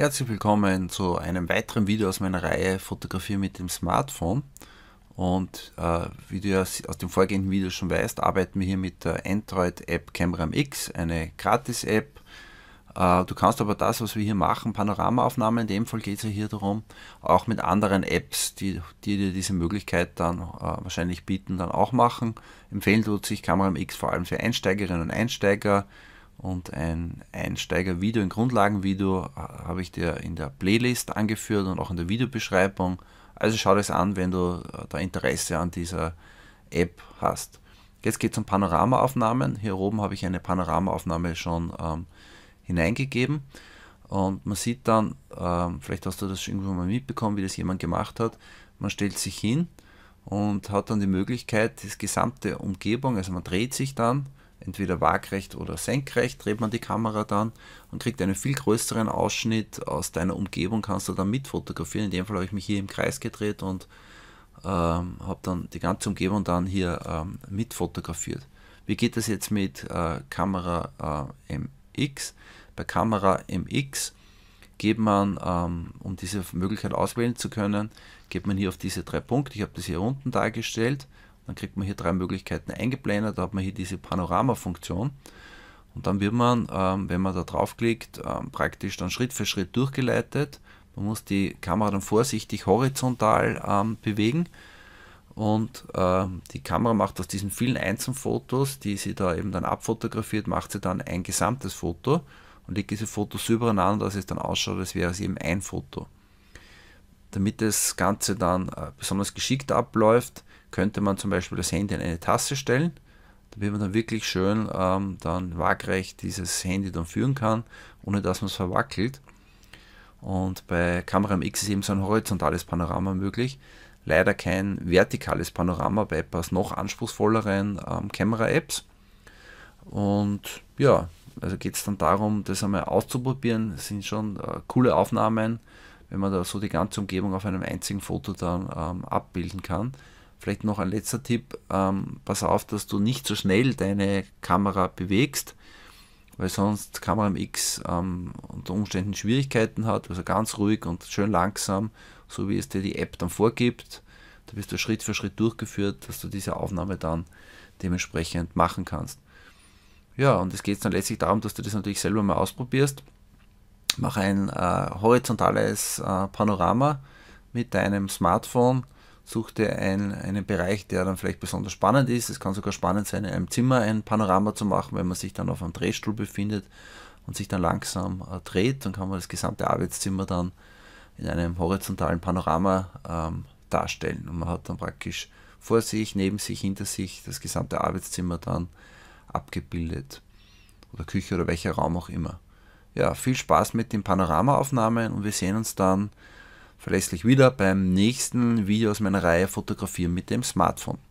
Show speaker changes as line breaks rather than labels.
Herzlich willkommen zu einem weiteren Video aus meiner Reihe Fotografieren mit dem Smartphone. Und äh, wie du ja aus dem vorgehenden Video schon weißt, arbeiten wir hier mit der Android-App Camera X, eine Gratis-App. Äh, du kannst aber das, was wir hier machen, Panoramaaufnahmen, in dem Fall geht es ja hier darum, auch mit anderen Apps, die, die dir diese Möglichkeit dann äh, wahrscheinlich bieten, dann auch machen. Empfehlen tut sich Camera X vor allem für Einsteigerinnen und Einsteiger und ein Einsteiger-Video, ein Grundlagen-Video äh, habe ich dir in der Playlist angeführt und auch in der Videobeschreibung. Also schau das an, wenn du äh, da Interesse an dieser App hast. Jetzt geht es um Panoramaaufnahmen. Hier oben habe ich eine Panoramaaufnahme schon ähm, hineingegeben und man sieht dann, ähm, vielleicht hast du das schon irgendwo mal mitbekommen, wie das jemand gemacht hat. Man stellt sich hin und hat dann die Möglichkeit, die gesamte Umgebung, also man dreht sich dann entweder waagrecht oder senkrecht, dreht man die Kamera dann und kriegt einen viel größeren Ausschnitt aus deiner Umgebung, kannst du dann mitfotografieren. In dem Fall habe ich mich hier im Kreis gedreht und ähm, habe dann die ganze Umgebung dann hier ähm, mitfotografiert. Wie geht das jetzt mit äh, Kamera äh, MX? Bei Kamera MX geht man, ähm, um diese Möglichkeit auswählen zu können, geht man hier auf diese drei Punkte. Ich habe das hier unten dargestellt dann kriegt man hier drei Möglichkeiten eingeblendet. Da hat man hier diese Panorama-Funktion. Und dann wird man, ähm, wenn man da draufklickt, ähm, praktisch dann Schritt für Schritt durchgeleitet. Man muss die Kamera dann vorsichtig horizontal ähm, bewegen. Und äh, die Kamera macht aus diesen vielen Einzelfotos, die sie da eben dann abfotografiert, macht sie dann ein gesamtes Foto und legt diese Fotos übereinander, dass es dann ausschaut, als wäre es eben ein Foto. Damit das Ganze dann äh, besonders geschickt abläuft, könnte man zum Beispiel das Handy in eine Tasse stellen, damit man dann wirklich schön ähm, dann waagrecht dieses Handy dann führen kann, ohne dass man es verwackelt. Und bei Kamera MX ist eben so ein horizontales Panorama möglich. Leider kein vertikales Panorama bei etwas noch anspruchsvolleren ähm, Kamera-Apps. Und ja, also geht es dann darum, das einmal auszuprobieren. Das sind schon äh, coole Aufnahmen wenn man da so die ganze Umgebung auf einem einzigen Foto dann ähm, abbilden kann. Vielleicht noch ein letzter Tipp, ähm, pass auf, dass du nicht so schnell deine Kamera bewegst, weil sonst Kamera MX ähm, unter Umständen Schwierigkeiten hat, also ganz ruhig und schön langsam, so wie es dir die App dann vorgibt. Da wirst du Schritt für Schritt durchgeführt, dass du diese Aufnahme dann dementsprechend machen kannst. Ja, und es geht dann letztlich darum, dass du das natürlich selber mal ausprobierst Mache ein äh, horizontales äh, Panorama mit deinem Smartphone. Such dir ein, einen Bereich, der dann vielleicht besonders spannend ist. Es kann sogar spannend sein, in einem Zimmer ein Panorama zu machen, wenn man sich dann auf einem Drehstuhl befindet und sich dann langsam äh, dreht. Dann kann man das gesamte Arbeitszimmer dann in einem horizontalen Panorama ähm, darstellen. Und man hat dann praktisch vor sich, neben sich, hinter sich das gesamte Arbeitszimmer dann abgebildet. Oder Küche oder welcher Raum auch immer ja, viel Spaß mit den Panoramaaufnahmen und wir sehen uns dann verlässlich wieder beim nächsten Video aus meiner Reihe Fotografieren mit dem Smartphone.